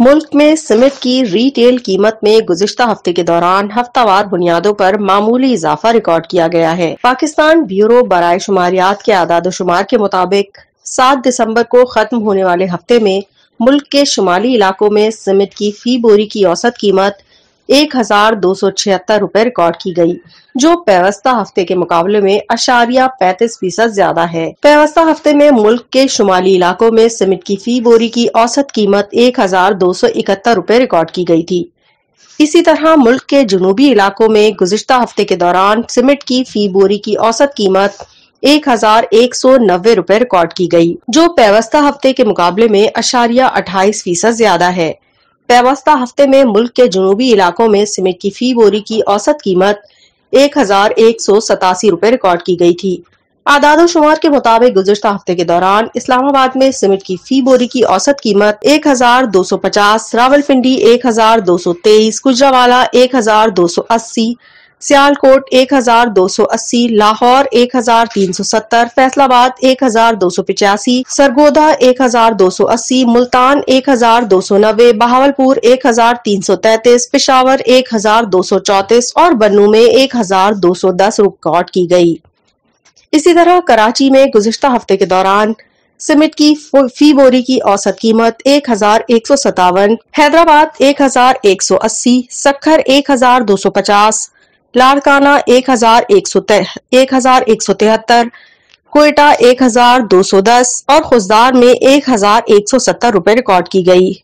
मुल्क में सीमेंट की रीटेल कीमत में गुजशत हफ्ते के दौरान हफ्तावार बुनियादों पर मामूली इजाफा रिकॉर्ड किया गया है पाकिस्तान ब्यूरो बरए शुमारियात के आदाद शुमार के मुताबिक सात दिसम्बर को खत्म होने वाले हफ्ते में मुल्क के शुमाली इलाकों में सीमेंट की फी बोरी की औसत कीमत एक हजार दो सौ छिहत्तर रूपए रिकॉर्ड की गई, जो व्यवस्था हफ्ते के मुकाबले में अशारिया पैतीस फीसद ज्यादा है व्यवस्था हफ्ते में मुल्क के शुमाली इलाकों में सीमेंट की फी बोरी की औसत कीमत एक हजार दो सौ इकहत्तर रूपए रिकॉर्ड की गई थी इसी तरह मुल्क के जनूबी इलाकों में गुजशत हफ्ते के दौरान सीमेंट की फी बोरी की औसत कीमत एक हजार एक सौ नब्बे रूपए रिकॉर्ड की गई, जो व्यवस्था हफ्ते के मुकाबले में अशारिया अट्ठाईस फीसद ज्यादा है व्यवस्था हफ्ते में मुल्क के जनूबी इलाकों में सीमेंट की फी बोरी की औसत कीमत एक हजार एक सौ सतासी रूपए रिकॉर्ड की गई थी आदाद शुमार के मुताबिक गुजशत हफ्ते के दौरान इस्लामाबाद में सीमेंट की फी बोरी की औसत कीमत एक हजार दो सौ पचास रावलपिंडी एक हजार दो सौ तेईस गुजरावाला एक हजार दो सौ अस्सी सियालकोट 1280, लाहौर 1370, फैसलाबाद 1285, सरगोदा 1280, मुल्तान 1290, बहावलपुर 1333, पिशावर 1234 और बन्नू में 1210 रिकॉर्ड की गई इसी तरह कराची में गुजशत हफ्ते के दौरान सिमेंट की फी बोरी की औसत कीमत एक हजार एक सौ सतावन हैदराबाद एक हजार एक सौ अस्सी सखर एक हजार दो सौ पचास लाड़काना एक हजार एक सौ एक हजार एक सौ तिहत्तर कोयटा एक हजार दो सौ दस और खुजदार में एक हजार एक सौ सत्तर रुपए रिकॉर्ड की गई